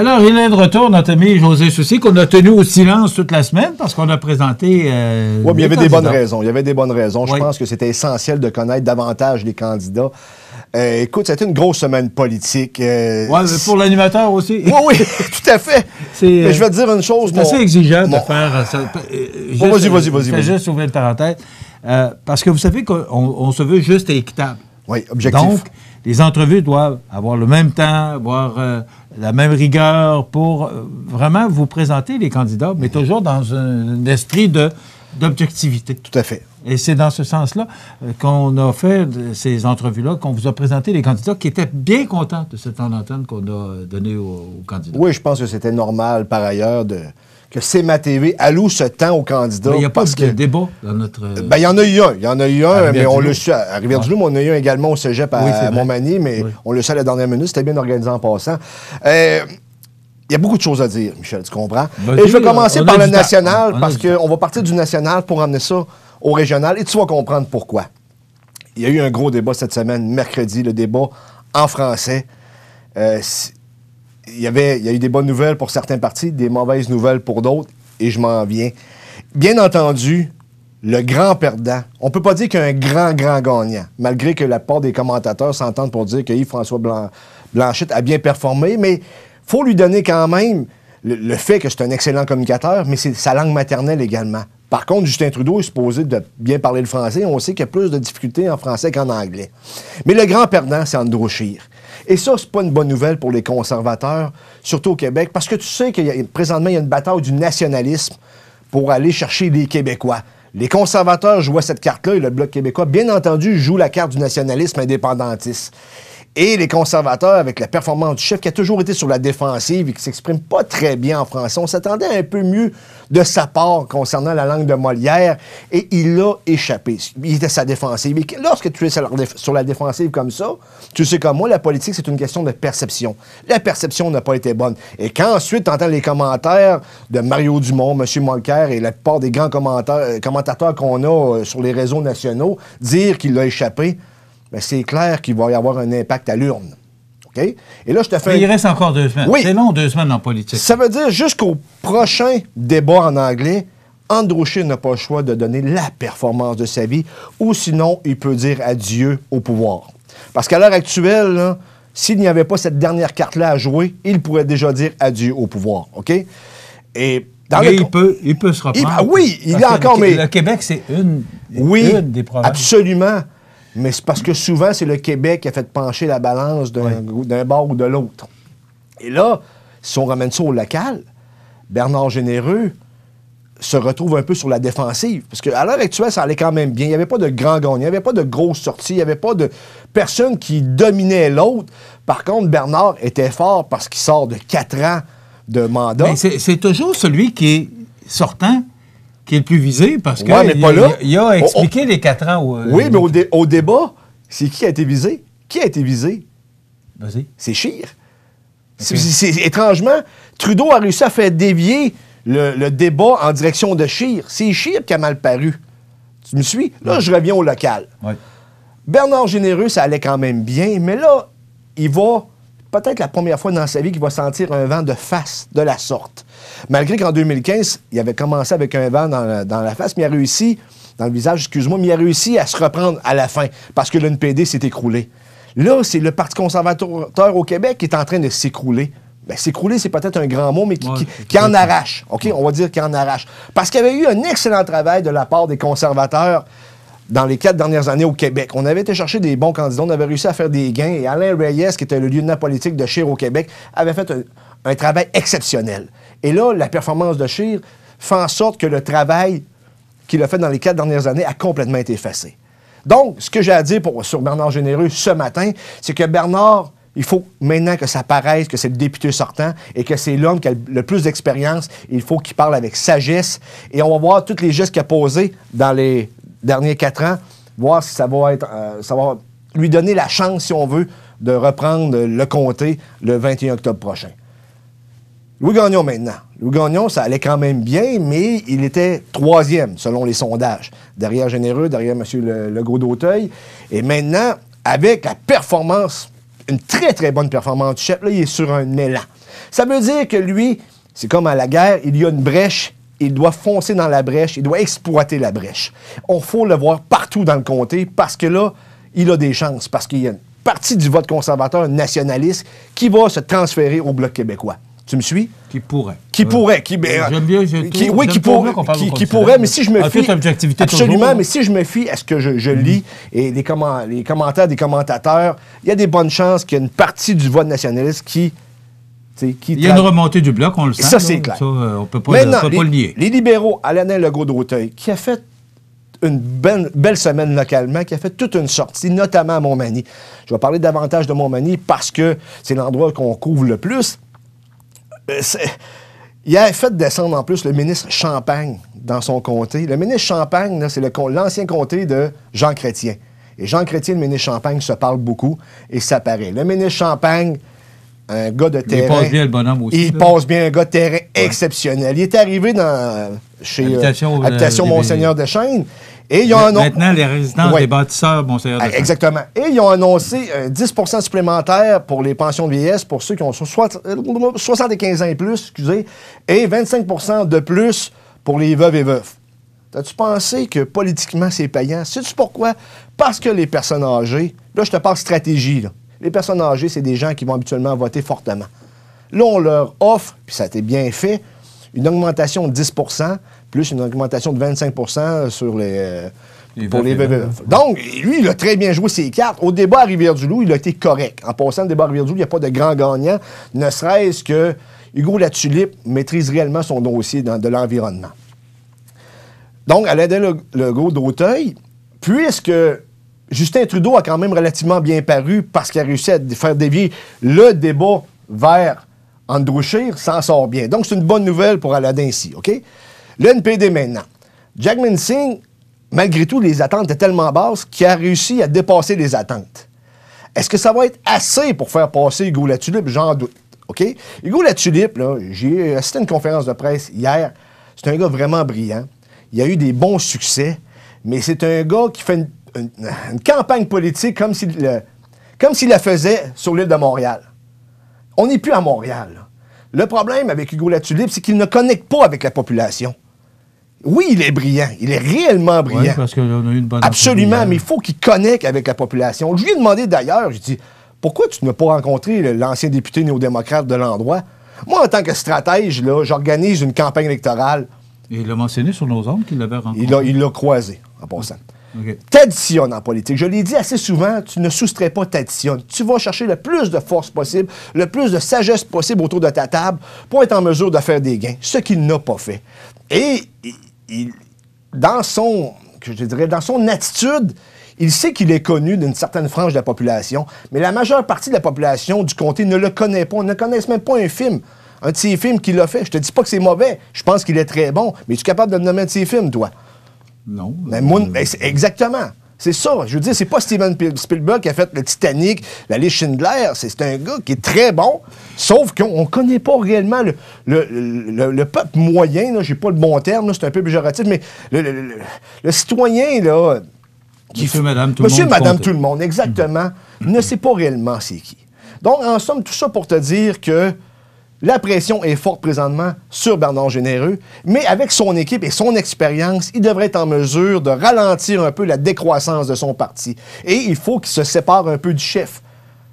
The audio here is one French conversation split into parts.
Alors, il est de retour, notre ami José Souci, qu'on a tenu au silence toute la semaine parce qu'on a présenté. Euh, oui, mais il y avait des bonnes raisons. Il y avait des bonnes raisons. Je pense que c'était essentiel de connaître davantage les candidats. Euh, écoute, c'était une grosse semaine politique. Euh, pour l'animateur aussi. Oui, oui, tout à fait. Mais je vais te dire une chose. C'est assez exigeant de faire. vas-y, vas-y, vas-y. Je vais juste ouvrir le parenthèse. parce que vous savez qu'on se veut juste et équitable. Oui, objectif. Donc, les entrevues doivent avoir le même temps, avoir euh, la même rigueur pour euh, vraiment vous présenter les candidats, mais toujours dans un, esprit d'objectivité. Tout à fait. Et c'est dans ce sens-là euh, qu'on a fait ces entrevues-là, qu'on vous a présenté les candidats qui étaient bien contents de ce temps d'antenne qu'on a euh, donné aux, candidats. Oui, je pense que c'était normal, par ailleurs, que CMA TV alloue ce temps aux candidats. Mais il n'y a pas de débat dans notre. Euh, ben, il y en a eu un. Il y en a eu un, mais on le su à Rivière-du-Loup, on a eu un également au cégep à, oui, Montmagny, mais on le sait à la dernière minute. C'était bien organisé en passant. Il y a beaucoup de choses à dire, Michel, tu comprends? et je vais commencer par le national, parce qu'on va partir du national pour amener ça au régional, et tu vas comprendre pourquoi. Il y a eu un gros débat cette semaine, mercredi, le débat en français. Euh, il, y avait, il y a eu des bonnes nouvelles pour certains partis, des mauvaises nouvelles pour d'autres, et je m'en viens. Bien entendu, le grand perdant, on ne peut pas dire qu'il y a un grand, grand gagnant, malgré que la part des commentateurs s'entendent pour dire que Yves-François Blanchette a bien performé, mais faut lui donner quand même le, fait que c'est un excellent communicateur, mais c'est sa langue maternelle également. Par contre, Justin Trudeau est supposé de bien parler le français. On sait qu'il y a plus de difficultés en français qu'en anglais. Mais le grand perdant, c'est Andrew Scheer. Et ça, c'est pas une bonne nouvelle pour les conservateurs, surtout au Québec, parce que tu sais que présentement, il y a une bataille du nationalisme pour aller chercher les Québécois. Les conservateurs jouent cette carte-là et le Bloc québécois, bien entendu, joue la carte du nationalisme indépendantiste. Et les conservateurs, avec la performance du chef qui a toujours été sur la défensive et qui s'exprime pas très bien en français, on s'attendait un peu mieux de sa part concernant la langue de Molière et il a échappé. Il était sa défensive. Et lorsque tu es sur la défensive comme ça, tu sais comme moi, la politique, c'est une question de perception. La perception n'a pas été bonne. Et quand ensuite tu entends les commentaires de Mario Dumont, M. Molker et la plupart des grands euh, commentateurs qu'on a euh, sur les réseaux nationaux dire qu'il a échappé, ben, c'est clair qu'il va y avoir un impact à l'urne. OK? Et là, je te fais. Mais il reste encore deux semaines. Oui. C'est long, deux semaines en politique. Ça veut dire jusqu'au prochain débat en anglais, Andrew Scheer n'a pas le choix de donner la performance de sa vie, ou sinon, il peut dire adieu au pouvoir. Parce qu'à l'heure actuelle, s'il n'y avait pas cette dernière carte-là à jouer, il pourrait déjà dire adieu au pouvoir. OK? Et. il, peut, il peut se reprendre. oui, il a encore. mais... le Québec, c'est une, oui, des provinces. Absolument. Mais c'est parce que souvent, c'est le Québec qui a fait pencher la balance d'un bord ou de l'autre. Et là, si on ramène ça au local, Bernard Généreux se retrouve un peu sur la défensive. Parce qu'à l'heure actuelle, ça allait quand même bien. Il n'y avait pas de grand gagnants, il n'y avait pas de grosse sortie, il n'y avait pas de personne qui dominait l'autre. Par contre, Bernard était fort parce qu'il sort de quatre ans de mandat. c'est toujours celui qui est sortant qui est le plus visé parce que il, a expliqué les quatre ans. Où, euh, oui, mais au, débat, c'est qui a été visé? Qui a été visé? Vas-y. C'est Chir. étrangement, Trudeau a réussi à faire dévier le, débat en direction de Chir. C'est Chir qui a mal paru. Tu me suis? Là, je reviens au local. Bernard Généreux, ça allait quand même bien, mais là, il va peut-être la première fois dans sa vie qu'il va sentir un vent de face de la sorte. Malgré qu'en 2015, il avait commencé avec un vent dans la, face, mais il a réussi, dans le visage, excuse-moi, mais il a réussi à se reprendre à la fin parce que l'UNPD s'est écroulé. Là, c'est le Parti conservateur au Québec qui est en train de s'écrouler. Ben, s'écrouler, c'est peut-être un grand mot, mais qui, en arrache. OK? On va dire qu'il en arrache. Parce qu'il y avait eu un excellent travail de la part des conservateurs dans les quatre dernières années au Québec. On avait été chercher des bons candidats, on avait réussi à faire des gains, et Alain Reyes, qui était le lieutenant politique de Chir au Québec, avait fait un, travail exceptionnel. Et là, la performance de Chir fait en sorte que le travail qu'il a fait dans les quatre dernières années a complètement été effacé. Donc, ce que j'ai à dire pour, sur Bernard Généreux ce matin, c'est que Bernard, il faut maintenant que ça paraisse que c'est le député sortant et que c'est l'homme qui a le plus d'expérience. Il faut qu'il parle avec sagesse. Et on va voir tous les gestes qu'il a posés dans les derniers quatre ans, voir si ça va être, euh, lui donner la chance, si on veut, de reprendre le comté le 21 octobre prochain. Louis Gagnon maintenant. Louis Gagnon, ça allait quand même bien, mais il était troisième selon les sondages, derrière Généreux, derrière M. Le, Legault d'Auteuil. Et maintenant, avec la performance, une très très bonne performance du chef, là, il est sur un élan. Ça veut dire que lui, c'est comme à la guerre, il y a une brèche, il doit foncer dans la brèche, il doit exploiter la brèche. On faut le voir partout dans le comté parce que là, il a des chances, parce qu'il y a une partie du vote conservateur nationaliste qui va se transférer au Bloc québécois. Tu me suis? Qui pourrait. Qui euh, pourrait. Qui, ben, J'aime bien, oui, qui, pourrait? qui, pourrait, mais si je me ah, fie... Absolument, mais si je me fie à ce que je, mm. lis et les, les commentaires des commentateurs, il y a des bonnes chances qu'il y ait une partie du vote nationaliste qui il y a une remontée du bloc, on le sent. Ça, c'est clair. Euh, on ne peut pas, le, les, nier. Les libéraux, Alain Legault de Routeuil, qui a fait une belle, belle, semaine localement, qui a fait toute une sortie, notamment à Montmagny. Je vais parler davantage de Montmagny parce que c'est l'endroit qu'on couvre le plus. Euh, il a fait descendre en plus le ministre Champagne dans son comté. Le ministre Champagne, c'est l'ancien comté de Jean Chrétien. Et Jean Chrétien le ministre Champagne se parlent beaucoup et ça paraît. Le ministre Champagne un gars de terrain. Il passe bien le bonhomme aussi. Il passe bien un gars de terrain exceptionnel. Il est arrivé dans, chez euh, Habitation, euh, Monseigneur de Chaîne. Et Maintenant, les résidents des bâtisseurs, Monseigneur de Exactement. Et ils ont annoncé 10 euh, supplémentaire pour les pensions de vieillesse pour ceux qui ont 75 ans et plus, excusez, et 25 de plus pour les veuves et veufs. As-tu pensé que politiquement, c'est payant? Sais-tu pourquoi? Parce que les personnes âgées, là, je te parle stratégie, là les personnes âgées, c'est des gens qui vont habituellement voter fortement. Là, on leur offre, puis ça a été bien fait, une augmentation de 10 plus une augmentation de 25 sur euh, les, pour les Donc, lui, il a très bien joué ses cartes. Au débat à Rivière-du-Loup, il a été correct. En passant le débat à Rivière-du-Loup, il n'y a pas de grand gagnant, ne serait-ce que Hugo Latulippe maîtrise réellement son dossier de l'environnement. Donc, à l'aide le Legault d'Auteuil, puisque Justin Trudeau a quand même relativement bien paru parce qu'il a réussi à faire dévier le débat vers Andrew Scheer, s'en sort bien. Donc, c'est une bonne nouvelle pour Aladdin ici, OK? Le NPD maintenant. Jackman Singh, malgré tout, les attentes étaient tellement basses qu'il a réussi à dépasser les attentes. Est-ce que ça va être assez pour faire passer Hugo Latulippe? J'en doute. OK? Hugo Latulippe, là, j'ai assisté à une conférence de presse hier. C'est un gars vraiment brillant. Il a eu des bons succès, mais c'est un gars qui fait une une, campagne politique comme s'il euh, comme s'il la faisait sur l'île de Montréal. On n'est plus à Montréal. Le problème avec Hugo Latulippe, c'est qu'il ne connecte pas avec la population. Oui, il est brillant. Il est réellement brillant. parce a une bonne Absolument, mais il faut qu'il connecte avec la population. Je lui ai demandé d'ailleurs, j'ai dit, pourquoi tu ne m'as pas rencontré l'ancien député néo-démocrate de l'endroit? Moi, en tant que stratège, j'organise une campagne électorale. Et il l'a mentionné sur nos hommes qu'il l'avait rencontré. Il l'a croisé, en passant. T'additionnes en politique. Je l'ai dit assez souvent, tu ne soustrais pas, t'additionnes. Tu vas chercher le plus de force possible, le plus de sagesse possible autour de ta table pour être en mesure de faire des gains, ce qu'il n'a pas fait. Et il, dans son, je dirais, dans son attitude, il sait qu'il est connu d'une certaine frange de la population, mais la majeure partie de la population du comté ne le connaît pas, On ne connaît même pas un film un de ses films qu'il a fait. Je te dis pas que c'est mauvais. Je pense qu'il est très bon. Mais es capable de me nommer de ses films, toi? Non. Ben, euh, ben, exactement. C'est ça. Je veux dire, c'est pas Steven Spielberg qui a fait le Titanic, la liste Schindler. C'est un gars qui est très bon, sauf qu'on connaît pas réellement le, peuple moyen. Je n'ai pas le bon terme, c'est un peu péjoratif, mais le, citoyen, là. Qui fait Madame, tout le monde. Monsieur, Madame, tout le monde, exactement, mmh. ne sait pas réellement c'est qui. Donc, en somme, tout ça pour te dire que la pression est forte présentement sur Bernard Généreux, mais avec son équipe et son expérience, il devrait être en mesure de ralentir un peu la décroissance de son parti. Et il faut qu'il se sépare un peu du chef.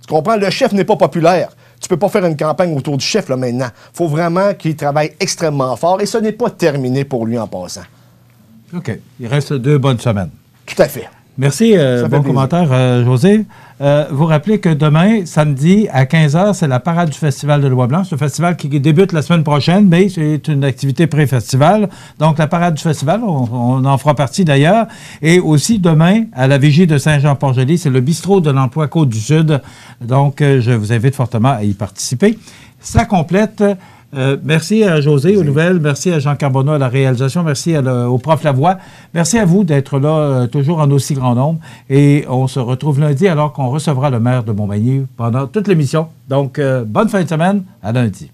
Tu comprends? Le chef n'est pas populaire. Tu peux pas faire une campagne autour du chef là maintenant. Faut vraiment qu'il travaille extrêmement fort et ce n'est pas terminé pour lui en passant. OK. Il reste deux bonnes semaines. Tout à fait. Merci. Euh, bon commentaire, euh, José. Euh, vous rappelez que demain, samedi, à 15h, c'est la parade du Festival de lois Blanc. C'est festival qui débute la semaine prochaine, mais c'est une activité pré-festival. Donc, la parade du festival, on, en fera partie d'ailleurs. Et aussi, demain, à la Vigie de Saint-Jean-Port-Joli, c'est le bistrot de l'emploi Côte-du-Sud. Donc, je vous invite fortement à y participer. Ça complète euh, merci à José aux nouvelles, merci à Jean Carbonneau à la réalisation, merci au prof Lavoie. Merci à vous d'être là euh, toujours en aussi grand nombre et on se retrouve lundi alors qu'on recevra le maire de Montmagny pendant toute l'émission. Donc, euh, bonne fin de semaine, à lundi.